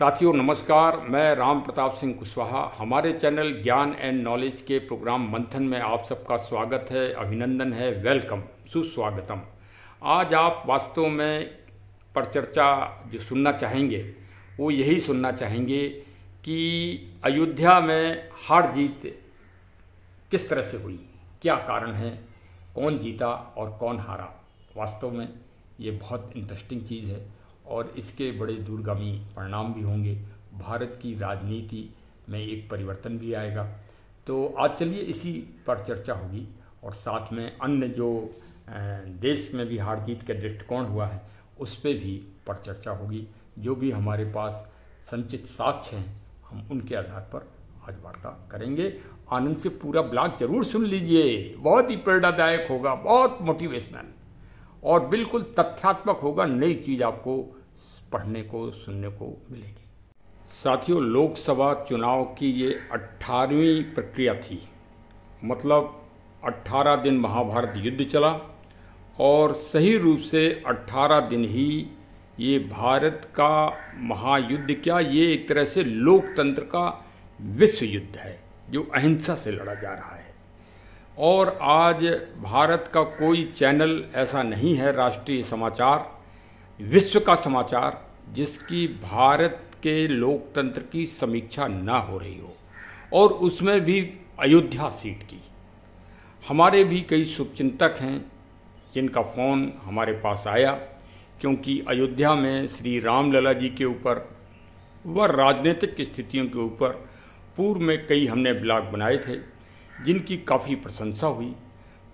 साथियों नमस्कार मैं राम प्रताप सिंह कुशवाहा हमारे चैनल ज्ञान एंड नॉलेज के प्रोग्राम मंथन में आप सबका स्वागत है अभिनंदन है वेलकम सुस्वागतम आज आप वास्तव में पर चर्चा जो सुनना चाहेंगे वो यही सुनना चाहेंगे कि अयोध्या में हार जीत किस तरह से हुई क्या कारण है कौन जीता और कौन हारा वास्तव में ये बहुत इंटरेस्टिंग चीज़ है और इसके बड़े दूरगामी परिणाम भी होंगे भारत की राजनीति में एक परिवर्तन भी आएगा तो आज चलिए इसी पर चर्चा होगी और साथ में अन्य जो देश में भी हार जीत का दृष्टिकोण हुआ है उस पर भी पर चर्चा होगी जो भी हमारे पास संचित साक्ष्य हैं हम उनके आधार पर आज वार्ता करेंगे आनंद से पूरा ब्लॉग जरूर सुन लीजिए बहुत ही प्रेरणादायक होगा बहुत मोटिवेशनल और बिल्कुल तथ्यात्मक होगा नई चीज़ आपको पढ़ने को सुनने को मिलेगी साथियों लोकसभा चुनाव की ये 18वीं प्रक्रिया थी मतलब 18 दिन महाभारत युद्ध चला और सही रूप से 18 दिन ही ये भारत का महायुद्ध क्या ये एक तरह से लोकतंत्र का विश्व युद्ध है जो अहिंसा से लड़ा जा रहा है और आज भारत का कोई चैनल ऐसा नहीं है राष्ट्रीय समाचार विश्व का समाचार जिसकी भारत के लोकतंत्र की समीक्षा ना हो रही हो और उसमें भी अयोध्या सीट की हमारे भी कई शुभचिंतक हैं जिनका फ़ोन हमारे पास आया क्योंकि अयोध्या में श्री राम लला जी के ऊपर व राजनीतिक स्थितियों के ऊपर पूर्व में कई हमने ब्लॉग बनाए थे जिनकी काफ़ी प्रशंसा हुई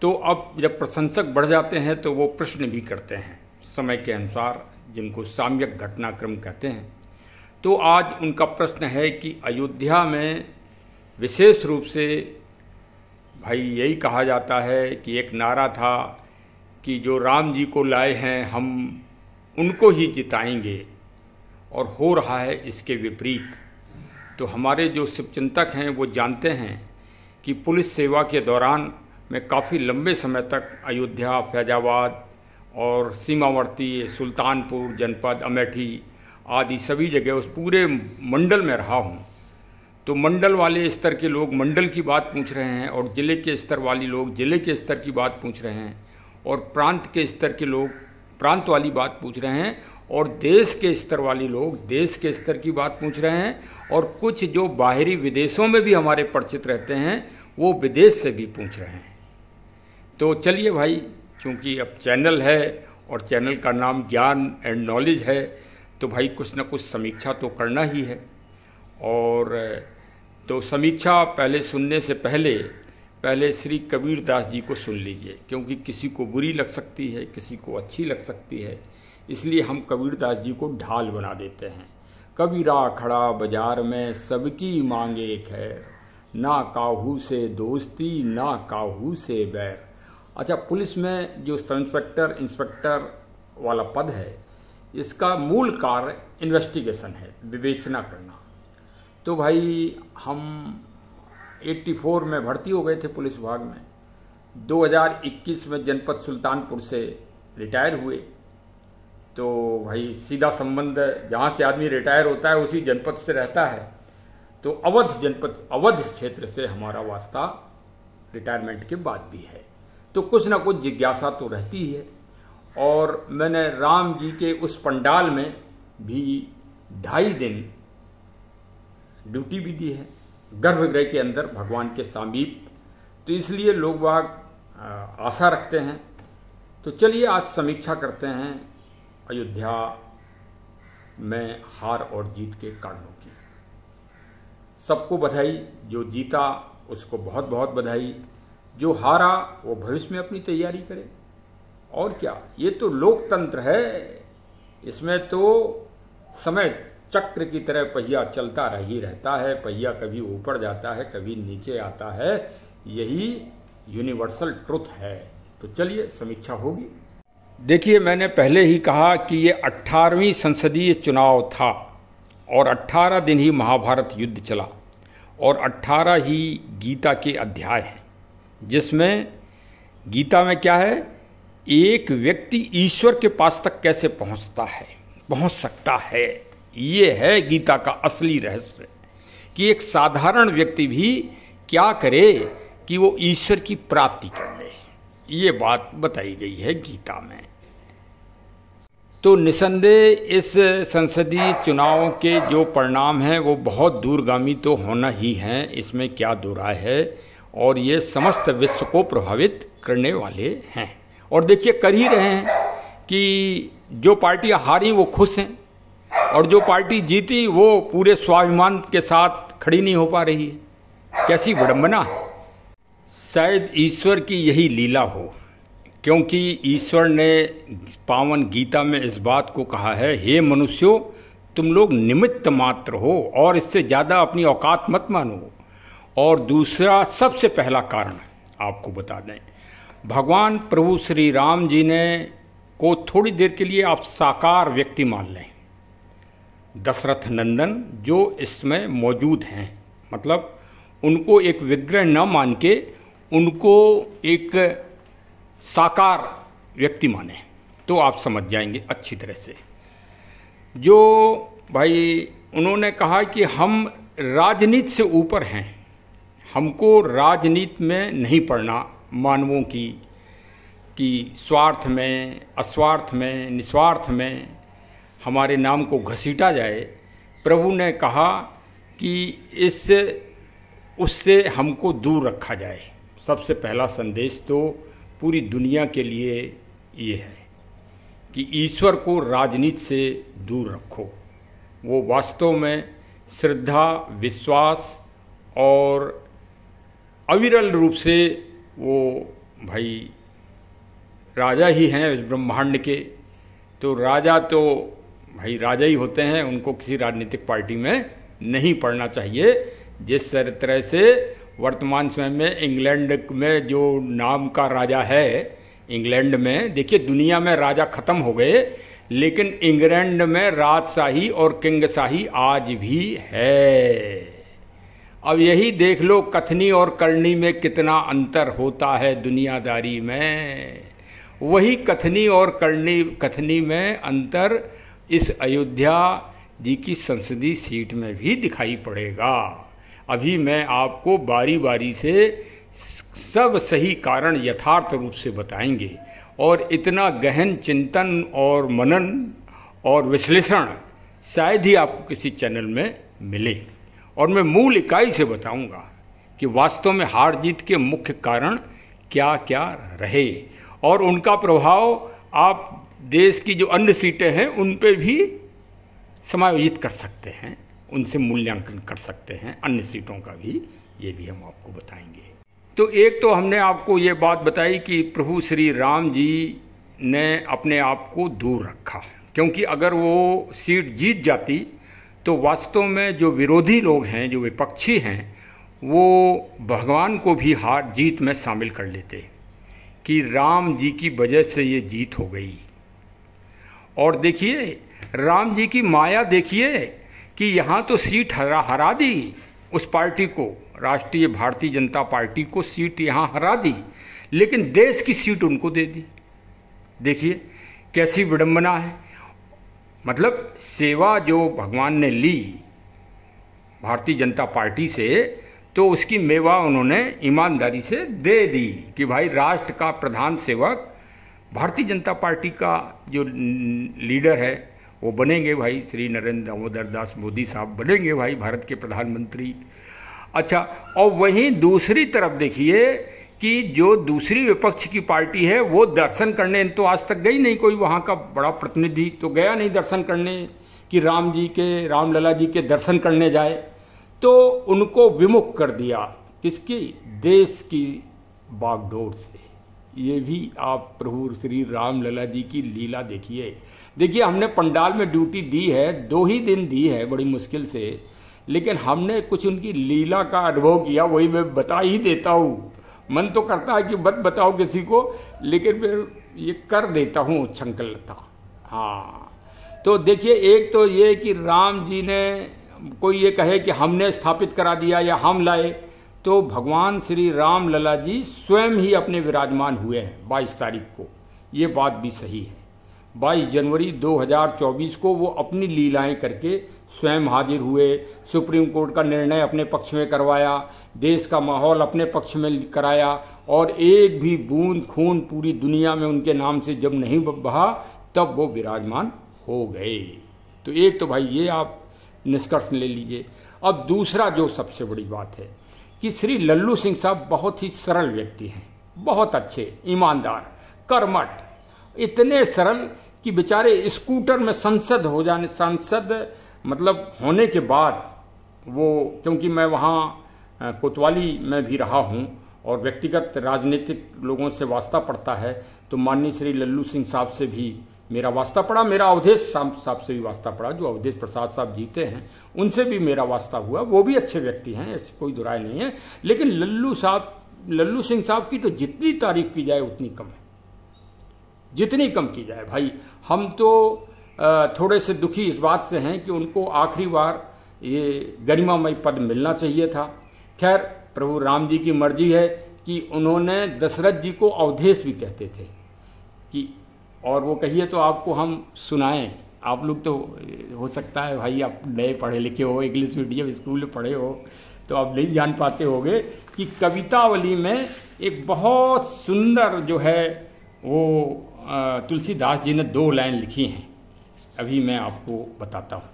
तो अब जब प्रशंसक बढ़ जाते हैं तो वो प्रश्न भी करते हैं समय के अनुसार जिनको साम्यक घटनाक्रम कहते हैं तो आज उनका प्रश्न है कि अयोध्या में विशेष रूप से भाई यही कहा जाता है कि एक नारा था कि जो राम जी को लाए हैं हम उनको ही जिताएंगे और हो रहा है इसके विपरीत तो हमारे जो शिवचिंतक हैं वो जानते हैं कि पुलिस सेवा के दौरान मैं काफ़ी लंबे समय तक अयोध्या फैजाबाद और सीमावर्ती सुल्तानपुर जनपद अमेठी आदि सभी जगह उस पूरे मंडल में रहा हूँ तो मंडल वाले स्तर के लोग मंडल की बात पूछ रहे हैं और ज़िले के स्तर वाली लोग ज़िले के स्तर की बात पूछ रहे हैं और प्रांत के स्तर के लोग प्रांत वाली बात पूछ रहे हैं और देश के स्तर वाले लोग देश के स्तर की बात पूछ रहे हैं और कुछ जो बाहरी विदेशों में भी हमारे परिचित रहते हैं वो विदेश से भी पूछ रहे हैं तो चलिए भाई क्योंकि अब चैनल है और चैनल का नाम ज्ञान एंड नॉलेज है तो भाई कुछ ना कुछ समीक्षा तो करना ही है और तो समीक्षा पहले सुनने से पहले पहले श्री कबीर दास जी को सुन लीजिए क्योंकि किसी को बुरी लग सकती है किसी को अच्छी लग सकती है इसलिए हम कबीर दास जी को ढाल बना देते हैं कबीरा खड़ा बाजार में सबकी मांगे खैर ना काहू से दोस्ती ना काहू से बैर अच्छा पुलिस में जो सब इंस्पेक्टर इंस्पेक्टर वाला पद है इसका मूल कार्य इन्वेस्टिगेशन है विवेचना करना तो भाई हम 84 में भर्ती हो गए थे पुलिस विभाग में 2021 में जनपद सुल्तानपुर से रिटायर हुए तो भाई सीधा संबंध जहाँ से आदमी रिटायर होता है उसी जनपद से रहता है तो अवध जनपद अवध क्षेत्र से हमारा वास्ता रिटायरमेंट के बाद भी है तो कुछ ना कुछ जिज्ञासा तो रहती है और मैंने राम जी के उस पंडाल में भी ढाई दिन ड्यूटी भी दी है गर्भगृह के अंदर भगवान के समीप तो इसलिए लोग बाग आशा रखते हैं तो चलिए आज समीक्षा करते हैं अयोध्या में हार और जीत के कारणों की सबको बधाई जो जीता उसको बहुत बहुत बधाई जो हारा वो भविष्य में अपनी तैयारी करे और क्या ये तो लोकतंत्र है इसमें तो समय चक्र की तरह पहिया चलता रह ही रहता है पहिया कभी ऊपर जाता है कभी नीचे आता है यही यूनिवर्सल ट्रुथ है तो चलिए समीक्षा होगी देखिए मैंने पहले ही कहा कि ये 18वीं संसदीय चुनाव था और 18 दिन ही महाभारत युद्ध चला और 18 ही गीता के अध्याय हैं जिसमें गीता में क्या है एक व्यक्ति ईश्वर के पास तक कैसे पहुंचता है पहुंच सकता है ये है गीता का असली रहस्य कि एक साधारण व्यक्ति भी क्या करे कि वो ईश्वर की प्राप्ति कर ले ये बात बताई गई है गीता में तो निसंदेह इस संसदीय चुनाव के जो परिणाम हैं वो बहुत दूरगामी तो होना ही हैं इसमें क्या दो है और ये समस्त विश्व को प्रभावित करने वाले हैं और देखिए कर ही रहे हैं कि जो पार्टियां हारी वो खुश हैं और जो पार्टी जीती वो पूरे स्वाभिमान के साथ खड़ी नहीं हो पा रही है कैसी विडम्बना है शायद ईश्वर की यही लीला हो क्योंकि ईश्वर ने पावन गीता में इस बात को कहा है हे मनुष्यों तुम लोग निमित्त मात्र हो और इससे ज़्यादा अपनी औकात मत मानो और दूसरा सबसे पहला कारण आपको बता दें भगवान प्रभु श्री राम जी ने को थोड़ी देर के लिए आप साकार व्यक्ति मान लें दशरथ नंदन जो इसमें मौजूद हैं मतलब उनको एक विग्रह न मान के उनको एक साकार व्यक्ति माने तो आप समझ जाएंगे अच्छी तरह से जो भाई उन्होंने कहा कि हम राजनीति से ऊपर हैं हमको राजनीति में नहीं पड़ना मानवों की कि स्वार्थ में अस्वार्थ में निस्वार्थ में हमारे नाम को घसीटा जाए प्रभु ने कहा कि इस उससे हमको दूर रखा जाए सबसे पहला संदेश तो पूरी दुनिया के लिए ये है कि ईश्वर को राजनीति से दूर रखो वो वास्तव में श्रद्धा विश्वास और अविरल रूप से वो भाई राजा ही हैं इस ब्रह्मांड के तो राजा तो भाई राजा ही होते हैं उनको किसी राजनीतिक पार्टी में नहीं पढ़ना चाहिए जिस तरह से वर्तमान समय में इंग्लैंड में जो नाम का राजा है इंग्लैंड में देखिए दुनिया में राजा खत्म हो गए लेकिन इंग्लैंड में राजशाही और किंगशाही आज भी है अब यही देख लो कथनी और करनी में कितना अंतर होता है दुनियादारी में वही कथनी और करनी कथनी में अंतर इस अयोध्या जी की संसदीय सीट में भी दिखाई पड़ेगा अभी मैं आपको बारी बारी से सब सही कारण यथार्थ रूप से बताएंगे और इतना गहन चिंतन और मनन और विश्लेषण शायद ही आपको किसी चैनल में मिले और मैं मूल इकाई से बताऊंगा कि वास्तव में हार जीत के मुख्य कारण क्या क्या रहे और उनका प्रभाव आप देश की जो अन्य सीटें हैं उन पर भी समायोजित कर सकते हैं उनसे मूल्यांकन कर सकते हैं अन्य सीटों का भी ये भी हम आपको बताएंगे तो एक तो हमने आपको ये बात बताई कि प्रभु श्री राम जी ने अपने आप को दूर रखा क्योंकि अगर वो सीट जीत जाती तो वास्तव में जो विरोधी लोग हैं जो विपक्षी हैं वो भगवान को भी हार जीत में शामिल कर लेते कि राम जी की वजह से ये जीत हो गई और देखिए राम जी की माया देखिए कि यहाँ तो सीट हरा हरा दी उस पार्टी को राष्ट्रीय भारतीय जनता पार्टी को सीट यहाँ हरा दी लेकिन देश की सीट उनको दे दी देखिए कैसी विडंबना है मतलब सेवा जो भगवान ने ली भारतीय जनता पार्टी से तो उसकी मेवा उन्होंने ईमानदारी से दे दी कि भाई राष्ट्र का प्रधान सेवक भारतीय जनता पार्टी का जो लीडर है वो बनेंगे भाई श्री नरेंद्र दामोदर दास मोदी साहब बनेंगे भाई भारत के प्रधानमंत्री अच्छा और वहीं दूसरी तरफ देखिए कि जो दूसरी विपक्ष की पार्टी है वो दर्शन करने तो आज तक गई नहीं कोई वहाँ का बड़ा प्रतिनिधि तो गया नहीं दर्शन करने कि राम जी के रामलला जी के दर्शन करने जाए तो उनको विमुख कर दिया किसकी देश की बागडोर से ये भी आप प्रभु श्री रामलला जी की लीला देखिए देखिए हमने पंडाल में ड्यूटी दी है दो ही दिन दी है बड़ी मुश्किल से लेकिन हमने कुछ उनकी लीला का अनुभव किया वही मैं बता ही देता हूँ मन तो करता है कि मत बताओ किसी को लेकिन फिर ये कर देता हूँ छंकलता हाँ तो देखिए एक तो ये कि राम जी ने कोई ये कहे कि हमने स्थापित करा दिया या हम लाए तो भगवान श्री राम लला जी स्वयं ही अपने विराजमान हुए हैं बाईस तारीख को ये बात भी सही है बाईस जनवरी 2024 को वो अपनी लीलाएं करके स्वयं हाजिर हुए सुप्रीम कोर्ट का निर्णय अपने पक्ष में करवाया देश का माहौल अपने पक्ष में कराया और एक भी बूंद खून पूरी दुनिया में उनके नाम से जब नहीं बहा तब वो विराजमान हो गए तो एक तो भाई ये आप निष्कर्ष ले लीजिए अब दूसरा जो सबसे बड़ी बात है कि श्री लल्लू सिंह साहब बहुत ही सरल व्यक्ति हैं बहुत अच्छे ईमानदार कर्मठ इतने सरल कि बेचारे स्कूटर में संसद हो जाने संसद मतलब होने के बाद वो क्योंकि मैं वहाँ कोतवाली में भी रहा हूँ और व्यक्तिगत राजनीतिक लोगों से वास्ता पड़ता है तो माननीय श्री लल्लू सिंह साहब से भी मेरा वास्ता पड़ा मेरा अवधेश साहब से भी वास्ता पड़ा जो अवधेश प्रसाद साहब जीते हैं उनसे भी मेरा वास्ता हुआ वो भी अच्छे व्यक्ति हैं ऐसी कोई दुराय नहीं है लेकिन लल्लू साहब लल्लू सिंह साहब की तो जितनी तारीफ की जाए उतनी कम है जितनी कम की जाए भाई हम तो थोड़े से दुखी इस बात से हैं कि उनको आखिरी बार ये गरिमामय पद मिलना चाहिए था खैर प्रभु राम जी की मर्जी है कि उन्होंने दशरथ जी को अवधेश भी कहते थे कि और वो कहिए तो आपको हम सुनाएं आप लोग तो हो सकता है भाई आप नए पढ़े लिखे हो इंग्लिश मीडियम स्कूल में पढ़े हो तो आप नहीं जान पाते होंगे कि कवितावली में एक बहुत सुंदर जो है वो तुलसीदास जी ने दो लाइन लिखी हैं अभी मैं आपको बताता हूँ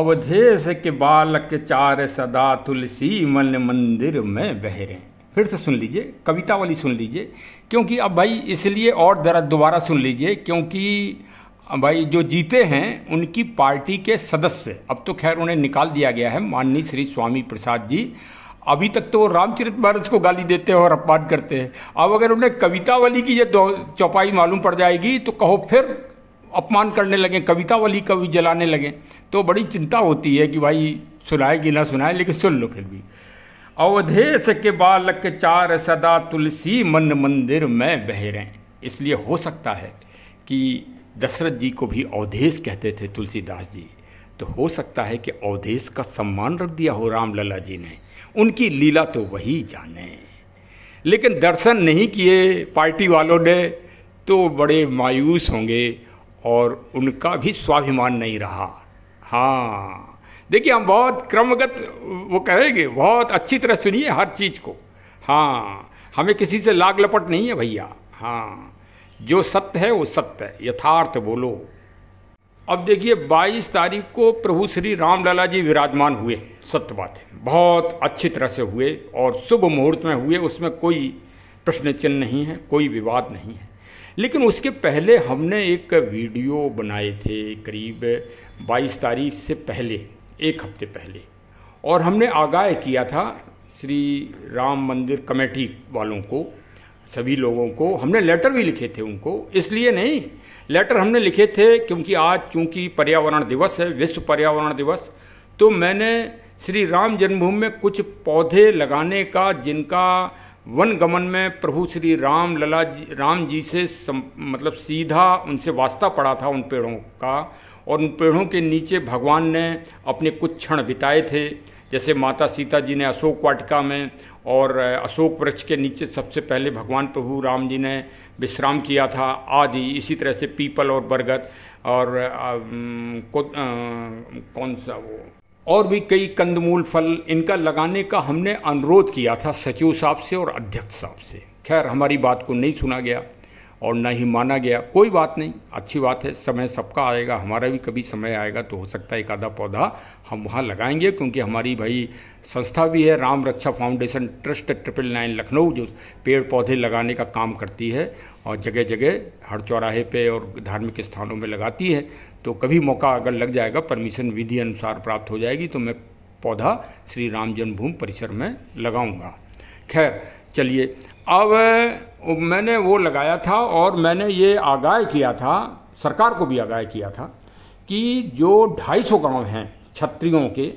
अवधेश के बालक चार सदा तुलसी मन मंदिर में बहरे फिर से सुन लीजिए कविता वाली सुन लीजिए क्योंकि अब भाई इसलिए और जरा दोबारा सुन लीजिए क्योंकि भाई जो जीते हैं उनकी पार्टी के सदस्य अब तो खैर उन्हें निकाल दिया गया है माननीय श्री स्वामी प्रसाद जी अभी तक तो वो रामचरित भारत को गाली देते हैं और अपमान करते हैं अब अगर उन्हें कविता वाली की ये चौपाई मालूम पड़ जाएगी तो कहो फिर अपमान करने लगे कविता वाली कवि जलाने लगे तो बड़ी चिंता होती है कि भाई सुनाए कि ना सुनाए लेकिन सुन लो फिर भी अवधेश के बालक चार सदा तुलसी मन मंदिर में बह रहे इसलिए हो सकता है कि दशरथ जी को भी अवधेश कहते थे तुलसीदास जी तो हो सकता है कि अवधेश का सम्मान रख दिया हो राम लला जी ने उनकी लीला तो वही जाने लेकिन दर्शन नहीं किए पार्टी वालों ने तो बड़े मायूस होंगे और उनका भी स्वाभिमान नहीं रहा हाँ देखिए हम बहुत क्रमगत वो करेंगे बहुत अच्छी तरह सुनिए हर चीज़ को हाँ हमें किसी से लाग लपट नहीं है भैया हाँ जो सत्य है वो सत्य है यथार्थ बोलो अब देखिए 22 तारीख को प्रभु श्री रामलला जी विराजमान हुए सत्य बात है बहुत अच्छी तरह से हुए और शुभ मुहूर्त में हुए उसमें कोई प्रश्न चिन्ह नहीं है कोई विवाद नहीं है लेकिन उसके पहले हमने एक वीडियो बनाए थे करीब 22 तारीख से पहले एक हफ्ते पहले और हमने आगाह किया था श्री राम मंदिर कमेटी वालों को सभी लोगों को हमने लेटर भी लिखे थे उनको इसलिए नहीं लेटर हमने लिखे थे क्योंकि आज चूंकि पर्यावरण दिवस है विश्व पर्यावरण दिवस तो मैंने श्री राम जन्मभूमि में कुछ पौधे लगाने का जिनका वन गमन में प्रभु श्री राम लला जी राम जी से सम, मतलब सीधा उनसे वास्ता पड़ा था उन पेड़ों का और उन पेड़ों के नीचे भगवान ने अपने कुछ क्षण बिताए थे जैसे माता सीता जी ने अशोक वाटिका में और अशोक वृक्ष के नीचे सबसे पहले भगवान प्रभु राम जी ने विश्राम किया था आदि इसी तरह से पीपल और बरगद और आ, को, आ, कौन सा वो और भी कई कंदमूल फल इनका लगाने का हमने अनुरोध किया था सचिव साहब से और अध्यक्ष साहब से खैर हमारी बात को नहीं सुना गया और ना ही माना गया कोई बात नहीं अच्छी बात है समय सबका आएगा हमारा भी कभी समय आएगा तो हो सकता है एक आधा पौधा हम वहाँ लगाएंगे क्योंकि हमारी भाई संस्था भी है Ram Raksha foundation trust triple nine Lucknow जो पेड़ पौधे लगाने का काम करती है और जगह जगह हर चौराहे पे और धार्मिक स्थानों में लगाती है तो कभी मौका अगर लग जाएगा परमिशन विधि अनुसार प्राप्त हो जाएगी तो मैं पौधा श्री राम जन्मभूमि परिसर में लगाऊंगा खैर चलिए अब मैंने वो लगाया था और मैंने ये आगाह किया था सरकार को भी आगाह किया था कि जो 250 गांव हैं क्षत्रियों के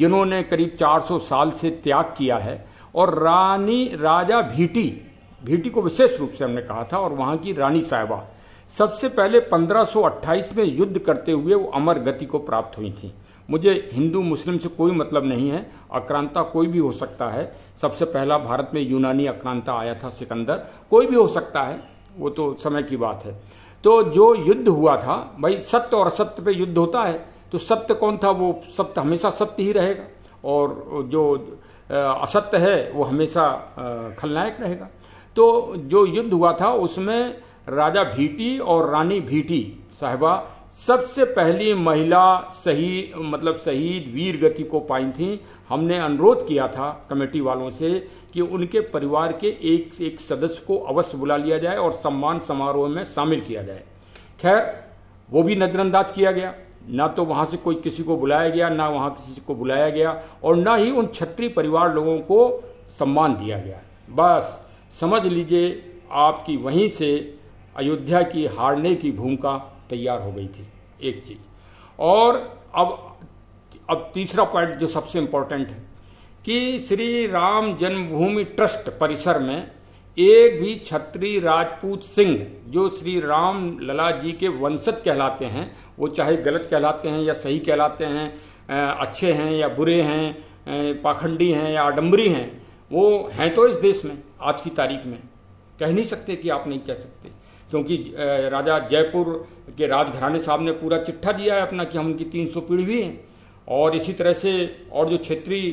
जिन्होंने करीब 400 साल से त्याग किया है और रानी राजा भीटी भीटी को विशेष रूप से हमने कहा था और वहाँ की रानी साहबा सबसे पहले 1528 में युद्ध करते हुए वो अमर गति को प्राप्त हुई थी मुझे हिंदू मुस्लिम से कोई मतलब नहीं है आक्रांता कोई भी हो सकता है सबसे पहला भारत में यूनानी आक्रांता आया था सिकंदर कोई भी हो सकता है वो तो समय की बात है तो जो युद्ध हुआ था भाई सत्य और असत्य पे युद्ध होता है तो सत्य कौन था वो सत्य हमेशा सत्य ही रहेगा और जो असत्य है वो हमेशा खलनायक रहेगा तो जो युद्ध हुआ था उसमें राजा भीटी और रानी भीटी साहिबा सबसे पहली महिला सही मतलब शहीद वीर गति को पाई थी हमने अनुरोध किया था कमेटी वालों से कि उनके परिवार के एक एक सदस्य को अवश्य बुला लिया जाए और सम्मान समारोह में शामिल किया जाए खैर वो भी नज़रअंदाज किया गया ना तो वहाँ से कोई किसी को बुलाया गया ना वहाँ किसी को बुलाया गया और ना ही उन छत्री परिवार लोगों को सम्मान दिया गया बस समझ लीजिए आपकी वहीं से अयोध्या की हारने की भूमिका तैयार हो गई थी एक चीज और अब अब तीसरा पॉइंट जो सबसे इम्पोर्टेंट है कि श्री राम जन्मभूमि ट्रस्ट परिसर में एक भी छत्री राजपूत सिंह जो श्री राम लला जी के वंशज कहलाते हैं वो चाहे गलत कहलाते हैं या सही कहलाते हैं अच्छे हैं या बुरे हैं पाखंडी हैं या आडम्बरी हैं वो हैं तो इस देश में आज की तारीख में कह नहीं सकते कि आप नहीं कह सकते क्योंकि राजा जयपुर के राजघराने साहब ने पूरा चिट्ठा दिया है अपना कि हम उनकी तीन सौ पीढ़ी हैं और इसी तरह से और जो क्षेत्रीय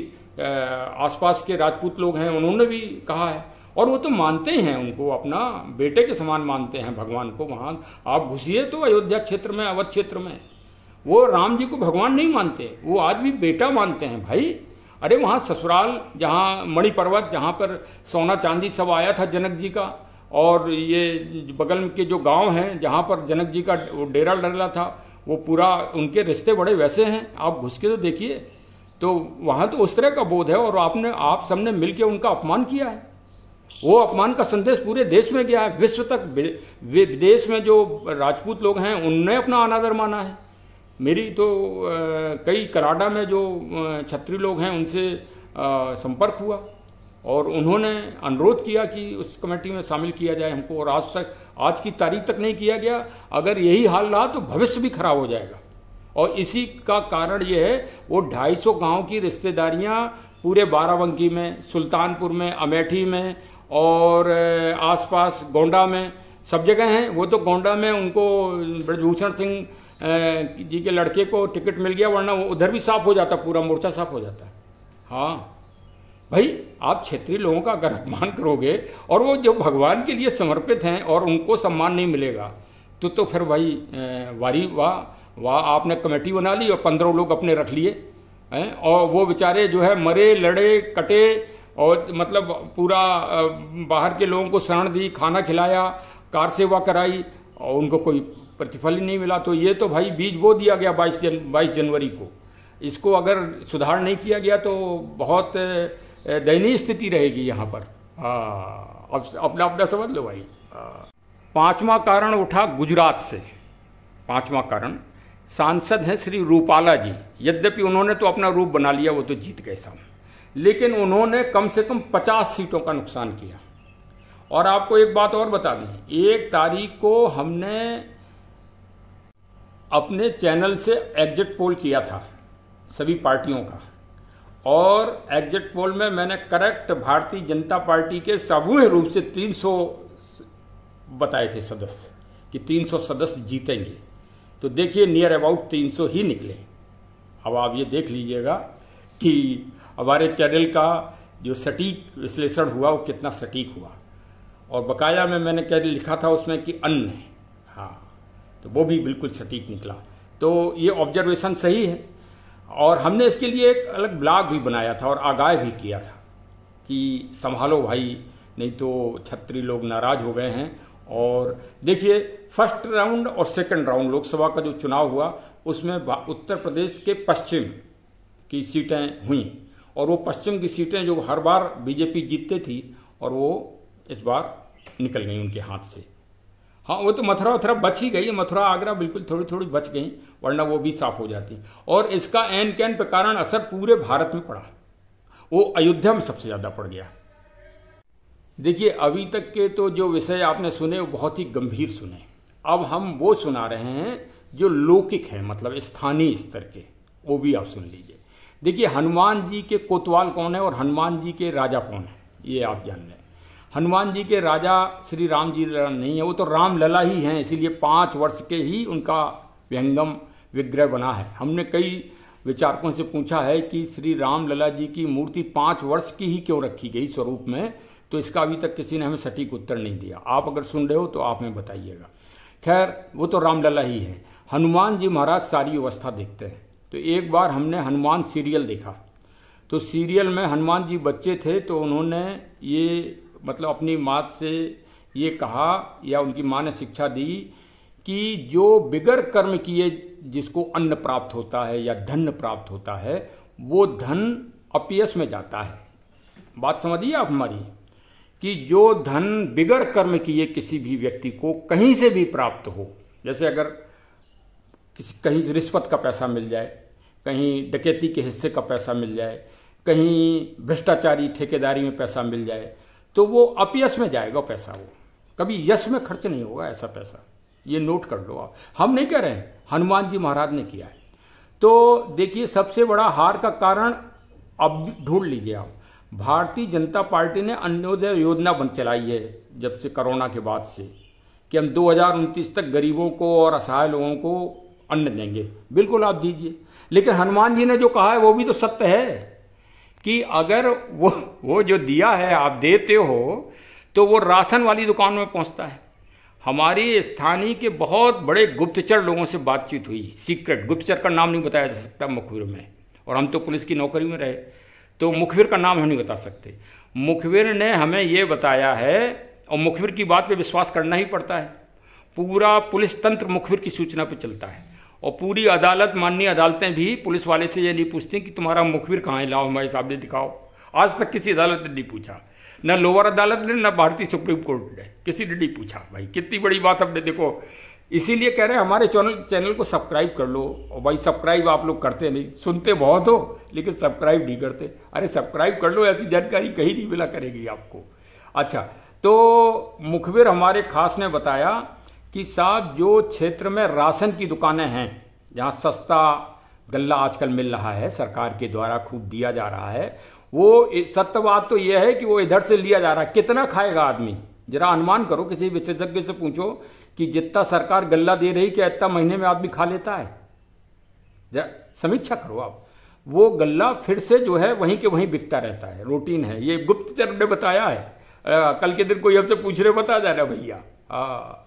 आसपास के राजपूत लोग हैं उन्होंने भी कहा है और वो तो मानते ही हैं उनको अपना बेटे के समान मानते हैं भगवान को वहाँ आप घुसिए तो अयोध्या क्षेत्र में अवध क्षेत्र में वो राम जी को भगवान नहीं मानते वो आज भी बेटा मानते हैं भाई अरे वहाँ ससुराल जहाँ मणिपर्वत जहाँ पर सोना चांदी सब आया था जनक जी का और ये बगल के जो गांव हैं जहाँ पर जनक जी का डेरा डरला था वो पूरा उनके रिश्ते बड़े वैसे हैं आप घुस के तो देखिए तो वहाँ तो उस तरह का बोध है और आपने आप सबने मिल के उनका अपमान किया है वो अपमान का संदेश पूरे देश में गया है विश्व तक विदेश में जो राजपूत लोग हैं उनने अपना अनादर माना है मेरी तो आ, कई कनाडा में जो छत्री लोग हैं उनसे संपर्क हुआ और उन्होंने अनुरोध किया कि उस कमेटी में शामिल किया जाए हमको और आज तक आज की तारीख तक नहीं किया गया अगर यही हाल रहा तो भविष्य भी खराब हो जाएगा और इसी का कारण ये है वो 250 गाँव की रिश्तेदारियाँ पूरे बाराबंकी में सुल्तानपुर में अमेठी में और आसपास गोंडा में सब जगह हैं वो तो गोंडा में उनको ब्रजभूषण सिंह जी के लड़के को टिकट मिल गया वरना वो उधर भी साफ हो जाता पूरा मोर्चा साफ हो जाता है हाँ भाई आप क्षेत्रीय लोगों का अगर अपमान करोगे और वो जो भगवान के लिए समर्पित हैं और उनको सम्मान नहीं मिलेगा तो तो फिर भाई वारी वाह वाह आपने कमेटी बना ली और पंद्रह लोग अपने रख लिए और वो बेचारे जो है मरे लड़े कटे और मतलब पूरा बाहर के लोगों को शरण दी खाना खिलाया कार सेवा कराई और उनको कोई प्रतिफल ही नहीं मिला तो ये तो भाई बीज बो दिया गया बाईस जन बाईस जनवरी को इसको अगर सुधार नहीं किया गया तो बहुत दयनीय स्थिति रहेगी यहाँ पर हाँ, अब अपना अपना समझ लो भाई हाँ। पांचवा कारण उठा गुजरात से पांचवा कारण सांसद हैं श्री रूपाला जी यद्यपि उन्होंने तो अपना रूप बना लिया वो तो जीत गए सब लेकिन उन्होंने कम से कम पचास सीटों का नुकसान किया और आपको एक बात और बता दें एक तारीख को हमने अपने चैनल से एग्जिट पोल किया था सभी पार्टियों का और एग्जिट पोल में मैंने करेक्ट भारतीय जनता पार्टी के सामूहिक रूप से 300 बताए थे सदस्य कि 300 सदस्य जीतेंगे तो देखिए नियर अबाउट 300 ही निकले अब आप ये देख लीजिएगा कि हमारे चैनल का जो सटीक विश्लेषण हुआ वो कितना सटीक हुआ और बकाया में मैंने कह लिखा था उसमें कि है हाँ तो वो भी बिल्कुल सटीक निकला तो ये ऑब्जर्वेशन सही है और हमने इसके लिए एक अलग ब्लॉग भी बनाया था और आगाह भी किया था कि संभालो भाई नहीं तो छत्री लोग नाराज हो गए हैं और देखिए फर्स्ट राउंड और सेकंड राउंड लोकसभा का जो चुनाव हुआ उसमें उत्तर प्रदेश के पश्चिम की सीटें हुई और वो पश्चिम की सीटें जो हर बार बीजेपी जीतती थी और वो इस बार निकल गई उनके हाथ से हाँ वो तो मथुरा वथुरा बच ही गई मथुरा आगरा बिल्कुल थोड़ी थोड़ी बच गई वरना वो भी साफ हो जाती और इसका एन कैन पे कारण असर पूरे भारत में पड़ा वो अयोध्या में सबसे ज़्यादा पड़ गया देखिए अभी तक के तो जो विषय आपने सुने वो बहुत ही गंभीर सुने अब हम वो सुना रहे हैं जो लौकिक हैं मतलब स्थानीय स्तर के वो भी आप सुन लीजिए देखिए हनुमान जी के कोतवाल कौन है और हनुमान जी के राजा कौन है ये आप जान लें हनुमान जी के राजा श्री राम जी नहीं है वो तो राम लला ही हैं इसीलिए पाँच वर्ष के ही उनका व्यंगम विग्रह बना है हमने कई विचारकों से पूछा है कि श्री राम लला जी की मूर्ति पाँच वर्ष की ही क्यों रखी गई स्वरूप में तो इसका अभी तक किसी ने हमें सटीक उत्तर नहीं दिया आप अगर सुन रहे हो तो आप हमें बताइएगा खैर वो तो रामलला ही है हनुमान जी महाराज सारी व्यवस्था देखते हैं तो एक बार हमने हनुमान सीरियल देखा तो सीरियल में हनुमान जी बच्चे थे तो उन्होंने ये मतलब अपनी माँ से ये कहा या उनकी माँ ने शिक्षा दी कि जो बिगर कर्म किए जिसको अन्न प्राप्त होता है या धन प्राप्त होता है वो धन अपयस में जाता है बात समझिए आप हमारी कि जो धन बिगर कर्म किए किसी भी व्यक्ति को कहीं से भी प्राप्त हो जैसे अगर किसी कहीं रिश्वत का पैसा मिल जाए कहीं डकैती के हिस्से का पैसा मिल जाए कहीं भ्रष्टाचारी ठेकेदारी में पैसा मिल जाए तो वो अपयस में जाएगा पैसा वो कभी यश में खर्च नहीं होगा ऐसा पैसा ये नोट कर लो आप हम नहीं कह रहे हैं हनुमान जी महाराज ने किया है तो देखिए सबसे बड़ा हार का कारण अब ढूंढ लीजिए आप भारतीय जनता पार्टी ने अन्योदय योजना बन चलाई है जब से कोरोना के बाद से कि हम दो तक गरीबों को और असहाय लोगों को अन्न देंगे बिल्कुल आप दीजिए लेकिन हनुमान जी ने जो कहा है वो भी तो सत्य है कि अगर वो वो जो दिया है आप देते हो तो वो राशन वाली दुकान में पहुंचता है हमारी स्थानीय के बहुत बड़े गुप्तचर लोगों से बातचीत हुई सीक्रेट गुप्तचर का नाम नहीं बताया जा सकता मुखबिर में और हम तो पुलिस की नौकरी में रहे तो मुखबिर का नाम हम नहीं बता सकते मुखबिर ने हमें ये बताया है और मुखबिर की बात पे विश्वास करना ही पड़ता है पूरा पुलिस तंत्र मुखबिर की सूचना पर चलता है और पूरी अदालत माननीय अदालतें भी पुलिस वाले से ये नहीं पूछती कि तुम्हारा मुखबिर कहाँ है लाओ हमारे सामने दिखाओ आज तक किसी अदालत ने नहीं पूछा न लोअर अदालत ने न भारतीय सुप्रीम कोर्ट ने किसी ने नहीं पूछा भाई कितनी बड़ी बात हमने देखो इसीलिए कह रहे हैं हमारे चैनल चैनल को सब्सक्राइब कर लो और भाई सब्सक्राइब आप लोग करते नहीं सुनते बहुत हो लेकिन सब्सक्राइब नहीं करते अरे सब्सक्राइब कर लो ऐसी जानकारी कहीं नहीं मिला करेगी आपको अच्छा तो मुखबिर हमारे खास ने बताया कि साहब जो क्षेत्र में राशन की दुकानें हैं जहाँ सस्ता गल्ला आजकल मिल रहा है सरकार के द्वारा खूब दिया जा रहा है वो सत्यवाद तो यह है कि वो इधर से लिया जा रहा है कितना खाएगा आदमी जरा अनुमान करो किसी विशेषज्ञ से पूछो कि जितना सरकार गल्ला दे रही क्या इतना महीने में आदमी खा लेता है समीक्षा करो आप वो गल्ला फिर से जो है वहीं के वहीं बिकता रहता है रूटीन है ये गुप्तचर ने बताया है आ, कल के दिन कोई हमसे पूछ रहे बता जा रहा भैया हाँ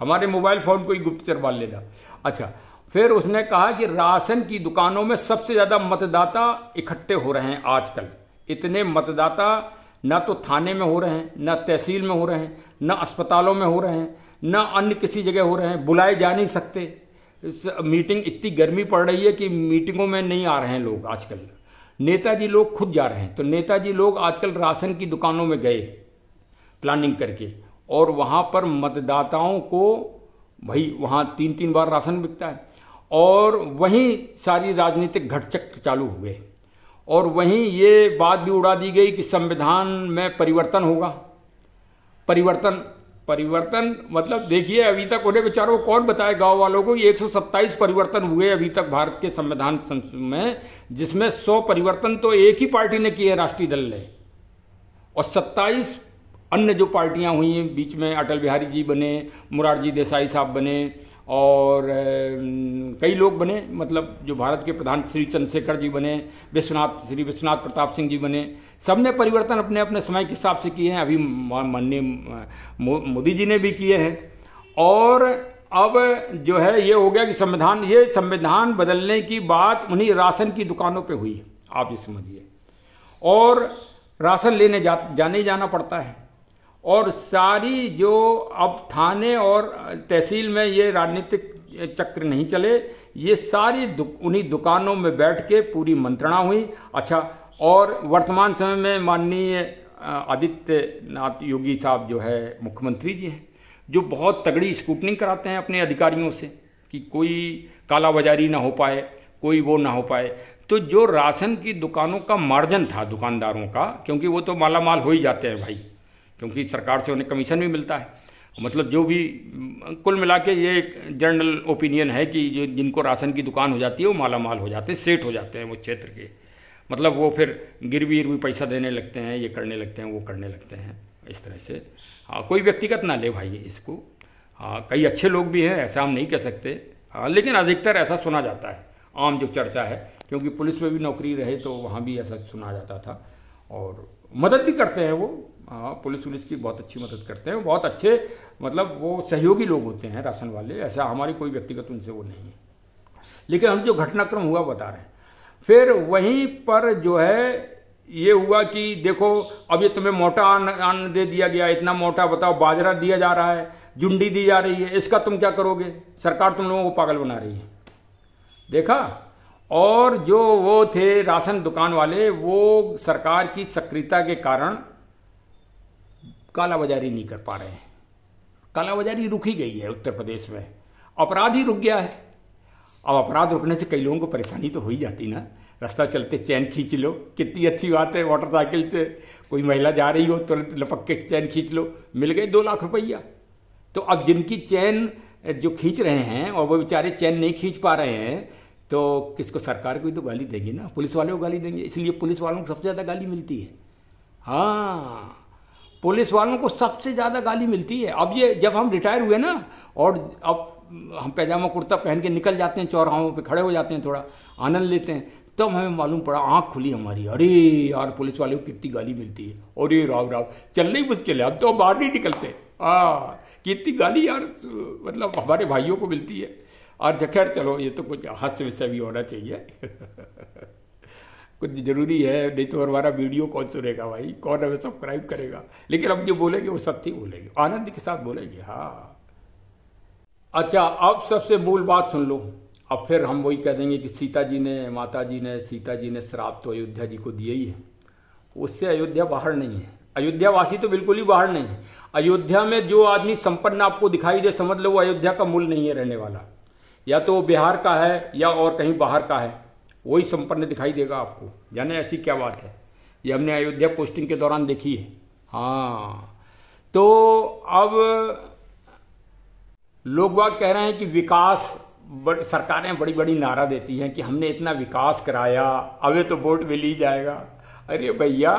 हमारे मोबाइल फ़ोन को ही गुप्तचर मान लेना अच्छा फिर उसने कहा कि राशन की दुकानों में सबसे ज़्यादा मतदाता इकट्ठे हो रहे हैं आजकल इतने मतदाता न तो थाने में हो रहे हैं न तहसील में हो रहे हैं न अस्पतालों में हो रहे हैं न अन्य किसी जगह हो रहे हैं बुलाए जा नहीं सकते मीटिंग इतनी गर्मी पड़ रही है कि मीटिंगों में नहीं आ रहे हैं लोग आजकल नेताजी लोग खुद जा रहे हैं तो नेताजी लोग आजकल राशन की दुकानों में गए प्लानिंग करके और वहाँ पर मतदाताओं को भाई वहाँ तीन तीन बार राशन बिकता है और वहीं सारी राजनीतिक घटचक्र चालू हुए और वहीं ये बात भी उड़ा दी गई कि संविधान में परिवर्तन होगा परिवर्तन परिवर्तन मतलब देखिए अभी तक उन्हें बेचारों कौन बताए गांव वालों को एक सौ सत्ताईस परिवर्तन हुए अभी तक भारत के संविधान में जिसमें सौ परिवर्तन तो एक ही पार्टी ने किए राष्ट्रीय दल ने और सत्ताईस अन्य जो पार्टियां हुई हैं बीच में अटल बिहारी जी बने मुरारजी देसाई साहब बने और कई लोग बने मतलब जो भारत के प्रधान श्री चंद्रशेखर जी बने विश्वनाथ श्री विश्वनाथ प्रताप सिंह जी बने सब ने परिवर्तन अपने अपने समय के हिसाब से किए हैं अभी माननीय मोदी जी ने भी किए हैं और अब जो है ये हो गया कि संविधान ये संविधान बदलने की बात उन्हीं राशन की दुकानों पे हुई है आप ये समझिए और राशन लेने जा जाने जाना पड़ता है और सारी जो अब थाने और तहसील में ये राजनीतिक चक्र नहीं चले ये सारी दु, उन्हीं दुकानों में बैठ के पूरी मंत्रणा हुई अच्छा और वर्तमान समय में माननीय आदित्यनाथ योगी साहब जो है मुख्यमंत्री जी हैं जो बहुत तगड़ी स्कूटनिंग कराते हैं अपने अधिकारियों से कि कोई कालाबाजारी ना हो पाए कोई वो ना हो पाए तो जो राशन की दुकानों का मार्जन था दुकानदारों का क्योंकि वो तो मालामाल हो ही जाते हैं भाई क्योंकि सरकार से उन्हें कमीशन भी मिलता है मतलब जो भी कुल मिला के ये एक जनरल ओपिनियन है कि जो जिनको राशन की दुकान हो जाती है वो माला माल हो जाते हैं सेठ हो जाते हैं वो क्षेत्र के मतलब वो फिर गिरवी गिरवी पैसा देने लगते हैं ये करने लगते हैं वो करने लगते हैं इस तरह से आ, हाँ, कोई व्यक्तिगत ना ले भाई इसको आ, हाँ, कई अच्छे लोग भी हैं ऐसा हम नहीं कह सकते आ, हाँ, लेकिन अधिकतर ऐसा सुना जाता है आम जो चर्चा है क्योंकि पुलिस में भी नौकरी रहे तो वहाँ भी ऐसा सुना जाता था और मदद भी करते हैं वो हाँ पुलिस वुलिस की बहुत अच्छी मदद करते हैं बहुत अच्छे मतलब वो सहयोगी लोग होते हैं राशन वाले ऐसा हमारी कोई व्यक्तिगत उनसे वो नहीं है लेकिन हम जो घटनाक्रम हुआ बता रहे हैं फिर वहीं पर जो है ये हुआ कि देखो अब ये तुम्हें मोटा अन्न दे दिया गया इतना मोटा बताओ बाजरा दिया जा रहा है जुंडी दी जा रही है इसका तुम क्या करोगे सरकार तुम लोगों को पागल बना रही है देखा और जो वो थे राशन दुकान वाले वो सरकार की सक्रियता के कारण कालाबाजारी नहीं कर पा रहे हैं कालाबाजारी रुक ही गई है उत्तर प्रदेश में अपराध ही रुक गया है अब अपराध रुकने से कई लोगों को परेशानी तो हो ही जाती ना रास्ता चलते चैन खींच लो कितनी अच्छी बात है मोटरसाइकिल से कोई महिला जा रही हो तुरंत लपक के चैन खींच लो मिल गए दो लाख रुपया तो अब जिनकी चैन जो खींच रहे हैं और वो बेचारे चैन नहीं खींच पा रहे हैं तो किसको सरकार को ही तो गाली देगी ना पुलिस वाले को गाली देंगे इसलिए पुलिस वालों को सबसे ज़्यादा गाली मिलती है हाँ पुलिस वालों को सबसे ज़्यादा गाली मिलती है अब ये जब हम रिटायर हुए ना और अब हम पैजामा कुर्ता पहन के निकल जाते हैं चौराहों पे खड़े हो जाते हैं थोड़ा आनंद लेते हैं तब तो हमें मालूम पड़ा आँख खुली हमारी अरे यार पुलिस वाले को कितनी गाली मिलती है और ये राव राव चलने ही मुश्किल है अब तो हम बाहर नहीं निकलते हाँ कितनी गाली यार मतलब हमारे भाइयों को मिलती है और खैर चलो ये तो कुछ हास्य विषय भी होना चाहिए कुछ जरूरी है नहीं तो हमारा वीडियो कौन सुनेगा भाई कौन हमें सब्सक्राइब करेगा लेकिन हम जो बोलेंगे वो सत्य बोलेंगे आनंद के साथ बोलेंगे हाँ अच्छा अब सबसे मूल बात सुन लो अब फिर हम वही कह देंगे कि सीता जी ने माता जी ने सीता जी ने श्राप तो अयोध्या जी को दिया ही है उससे अयोध्या बाहर नहीं है अयोध्यावासी तो बिल्कुल ही बाहर नहीं है अयोध्या में जो आदमी संपन्न आपको दिखाई दे समझ लो वो अयोध्या का मूल नहीं है रहने वाला या तो वो बिहार का है या और कहीं बाहर का है वही संपन्न दिखाई देगा आपको जाने ऐसी क्या बात है ये हमने अयोध्या पोस्टिंग के दौरान देखी है हाँ तो अब लोग बात कह रहे हैं कि विकास बड़, सरकारें बड़ी बड़ी नारा देती हैं कि हमने इतना विकास कराया अब तो वोट में ली जाएगा अरे भैया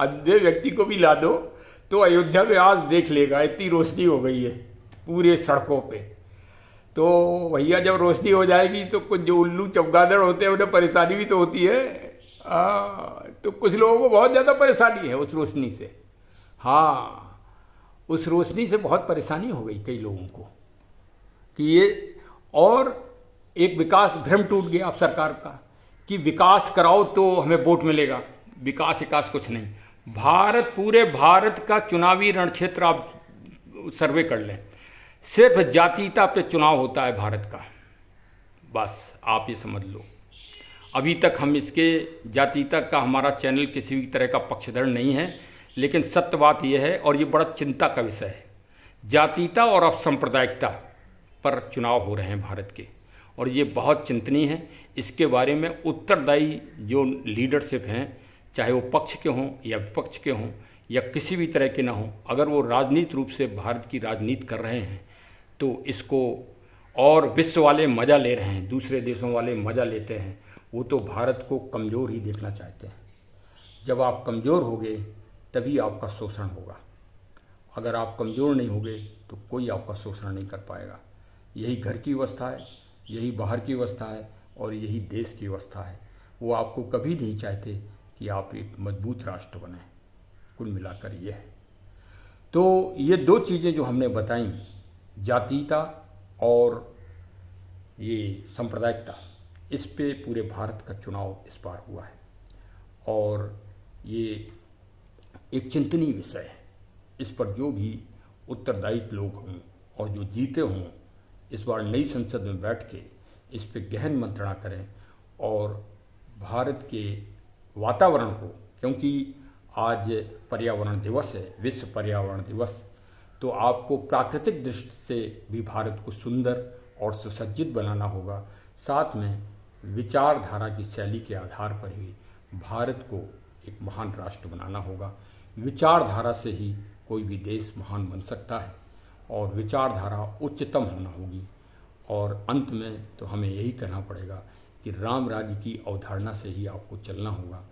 अंधे व्यक्ति को भी ला दो तो अयोध्या में आज देख लेगा इतनी रोशनी हो गई है पूरे सड़कों पे तो भैया जब रोशनी हो जाएगी तो कुछ जो उल्लू चमगादड़ होते हैं उन्हें परेशानी भी तो होती है आ, तो कुछ लोगों को बहुत ज़्यादा परेशानी है उस रोशनी से हाँ उस रोशनी से बहुत परेशानी हो गई कई लोगों को कि ये और एक विकास भ्रम टूट गया आप सरकार का कि विकास कराओ तो हमें वोट मिलेगा विकास विकास कुछ नहीं भारत पूरे भारत का चुनावी रण क्षेत्र आप सर्वे कर लें सिर्फ जातीता पे चुनाव होता है भारत का बस आप ये समझ लो अभी तक हम इसके जातीता का हमारा चैनल किसी भी तरह का पक्षधर नहीं है लेकिन सत्य बात यह है और ये बड़ा चिंता का विषय है जातीता और अवसांप्रदायिकता पर चुनाव हो रहे हैं भारत के और ये बहुत चिंतनीय है इसके बारे में उत्तरदायी जो लीडरशिप हैं चाहे वो पक्ष के हों या विपक्ष के हों या किसी भी तरह के ना हों अगर वो राजनीतिक रूप से भारत की राजनीति कर रहे हैं तो इसको और विश्व वाले मज़ा ले रहे हैं दूसरे देशों वाले मज़ा लेते हैं वो तो भारत को कमज़ोर ही देखना चाहते हैं जब आप कमज़ोर होगे तभी आपका शोषण होगा अगर आप कमज़ोर नहीं होगे तो कोई आपका शोषण नहीं कर पाएगा यही घर की अवस्था है यही बाहर की अवस्था है और यही देश की अवस्था है वो आपको कभी नहीं चाहते कि आप एक मजबूत राष्ट्र बने कुल मिलाकर ये है तो ये दो चीज़ें जो हमने बताई जातीयता और ये सांप्रदायिकता इस पे पूरे भारत का चुनाव इस बार हुआ है और ये एक चिंतनीय विषय है इस पर जो भी उत्तरदायित्व लोग हों और जो जीते हों इस बार नई संसद में बैठ के इस पर गहन मंत्रणा करें और भारत के वातावरण को क्योंकि आज पर्यावरण दिवस है विश्व पर्यावरण दिवस तो आपको प्राकृतिक दृष्टि से भी भारत को सुंदर और सुसज्जित बनाना होगा साथ में विचारधारा की शैली के आधार पर ही भारत को एक महान राष्ट्र बनाना होगा विचारधारा से ही कोई भी देश महान बन सकता है और विचारधारा उच्चतम होना होगी और अंत में तो हमें यही करना पड़ेगा कि राम राज्य की अवधारणा से ही आपको चलना होगा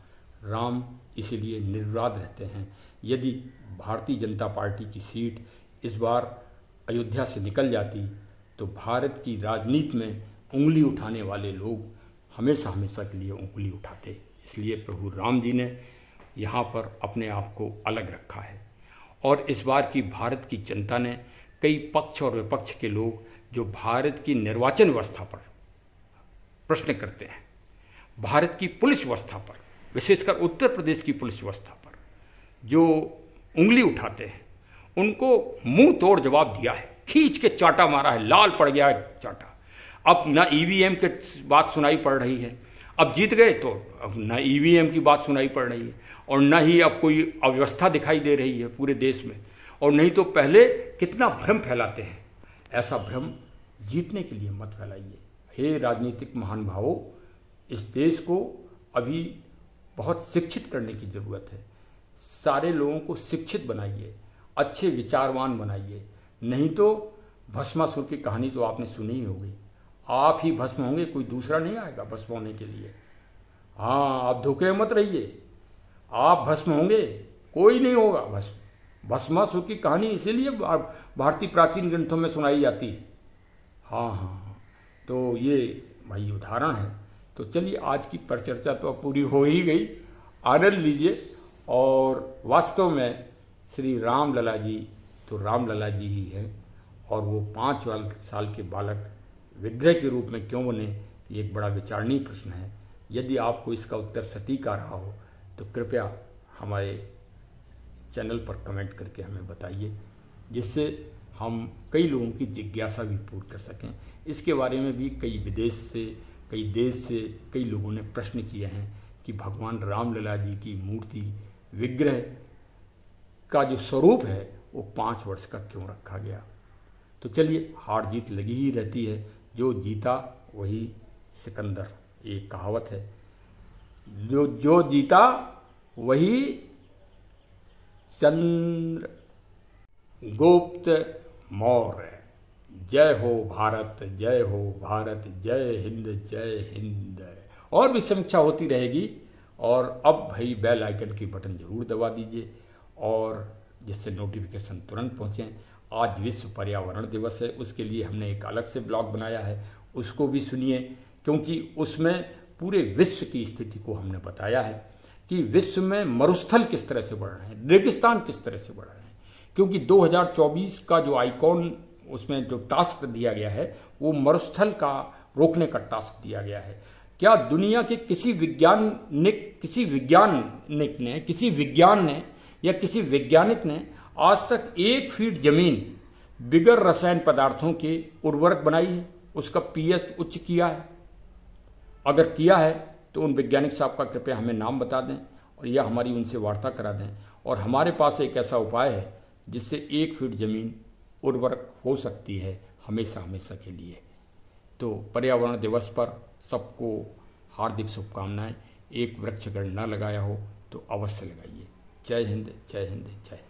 राम इसीलिए निर्वाद रहते हैं यदि भारतीय जनता पार्टी की सीट इस बार अयोध्या से निकल जाती तो भारत की राजनीति में उंगली उठाने वाले लोग हमेशा हमेशा के लिए उंगली उठाते इसलिए प्रभु राम जी ने यहाँ पर अपने आप को अलग रखा है और इस बार की भारत की जनता ने कई पक्ष और विपक्ष के लोग जो भारत की निर्वाचन व्यवस्था पर प्रश्न करते हैं भारत की पुलिस व्यवस्था पर विशेषकर उत्तर प्रदेश की पुलिस व्यवस्था पर जो उंगली उठाते हैं उनको मुंह तोड़ जवाब दिया है खींच के चाटा मारा है लाल पड़ गया है चाटा अब ना ईवीएम e की बात सुनाई पड़ रही है अब जीत गए तो अब ना ईवीएम e की बात सुनाई पड़ रही है और न ही अब कोई अव्यवस्था दिखाई दे रही है पूरे देश में और नहीं तो पहले कितना भ्रम फैलाते हैं ऐसा भ्रम जीतने के लिए मत फैलाइए हे राजनीतिक महान भावो इस देश को अभी बहुत शिक्षित करने की ज़रूरत है सारे लोगों को शिक्षित बनाइए अच्छे विचारवान बनाइए नहीं तो भस्मासुर की कहानी तो आपने सुनी ही होगी आप ही भस्म होंगे कोई दूसरा नहीं आएगा भस्म होने के लिए हाँ आप धोखे मत रहिए आप भस्म होंगे कोई नहीं होगा भस्म भस्मासुर की कहानी इसीलिए भारतीय प्राचीन ग्रंथों में सुनाई जाती है हाँ, हाँ हाँ तो ये भाई उदाहरण है तो चलिए आज की परिचर्चा तो पूरी हो ही गई आनंद लीजिए और वास्तव में श्री राम लला जी तो राम लला जी ही हैं और वो पाँच साल के बालक विग्रह के रूप में क्यों बने ये एक बड़ा विचारणीय प्रश्न है यदि आपको इसका उत्तर सटीक आ रहा हो तो कृपया हमारे चैनल पर कमेंट करके हमें बताइए जिससे हम कई लोगों की जिज्ञासा भी पूर्ण कर सकें इसके बारे में भी कई विदेश से कई देश से कई लोगों ने प्रश्न किए हैं कि भगवान रामलला जी की मूर्ति विग्रह का जो स्वरूप है वो पाँच वर्ष का क्यों रखा गया तो चलिए हार जीत लगी ही रहती है जो जीता वही सिकंदर ये कहावत है जो जो जीता वही चंद्र गुप्त मौर्य जय हो भारत जय हो भारत जय हिंद जय हिंद और भी समीक्षा होती रहेगी और अब भाई बेल आइकन की बटन जरूर दबा दीजिए और जिससे नोटिफिकेशन तुरंत पहुँचें आज विश्व पर्यावरण दिवस है उसके लिए हमने एक अलग से ब्लॉग बनाया है उसको भी सुनिए क्योंकि उसमें पूरे विश्व की स्थिति को हमने बताया है कि विश्व में मरुस्थल किस तरह से बढ़ रहे हैं रेगिस्तान किस तरह से बढ़ रहे हैं क्योंकि 2024 का जो आइकॉन उसमें जो टास्क दिया गया है वो मरुस्थल का रोकने का टास्क दिया गया है क्या दुनिया के किसी विज्ञानिक किसी विज्ञानिक ने किसी विज्ञान ने या किसी वैज्ञानिक ने आज तक एक फीट जमीन बिगर रसायन पदार्थों के उर्वरक बनाई है उसका पीएच उच्च किया है अगर किया है तो उन वैज्ञानिक साहब का कृपया हमें नाम बता दें और या हमारी उनसे वार्ता करा दें और हमारे पास एक ऐसा उपाय है जिससे एक फीट ज़मीन उर्वरक हो सकती है हमेशा हमेशा के लिए तो पर्यावरण दिवस पर सबको हार्दिक शुभकामनाएं एक वृक्ष गण न लगाया हो तो अवश्य लगाइए जय हिंद जय हिंद जय